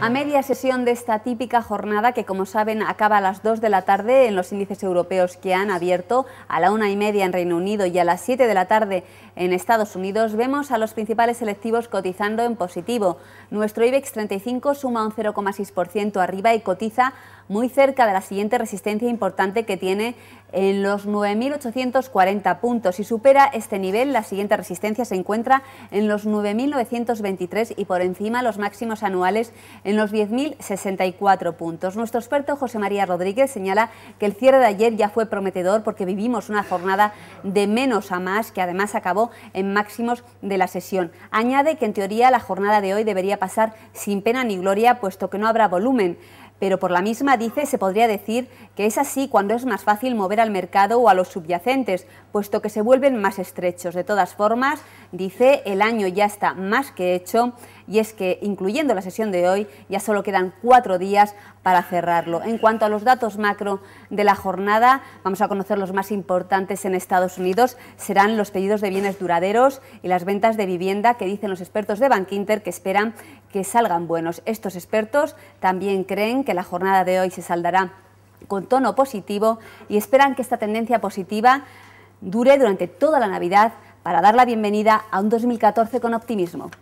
A media sesión de esta típica jornada, que como saben acaba a las 2 de la tarde en los índices europeos que han abierto, a la una y media en Reino Unido y a las 7 de la tarde en Estados Unidos, vemos a los principales selectivos cotizando en positivo. Nuestro IBEX 35 suma un 0,6% arriba y cotiza muy cerca de la siguiente resistencia importante que tiene en los 9.840 puntos. Si supera este nivel, la siguiente resistencia se encuentra en los 9.923 y por encima los máximos anuales en los 10.064 puntos. Nuestro experto José María Rodríguez señala que el cierre de ayer ya fue prometedor porque vivimos una jornada de menos a más que además acabó en máximos de la sesión. Añade que en teoría la jornada de hoy debería pasar sin pena ni gloria puesto que no habrá volumen pero por la misma, dice, se podría decir que es así cuando es más fácil mover al mercado o a los subyacentes, puesto que se vuelven más estrechos. De todas formas, Dice, el año ya está más que hecho y es que, incluyendo la sesión de hoy, ya solo quedan cuatro días para cerrarlo. En cuanto a los datos macro de la jornada, vamos a conocer los más importantes en Estados Unidos. Serán los pedidos de bienes duraderos y las ventas de vivienda que dicen los expertos de Bankinter que esperan que salgan buenos. Estos expertos también creen que la jornada de hoy se saldará con tono positivo y esperan que esta tendencia positiva dure durante toda la Navidad para dar la bienvenida a un 2014 con optimismo.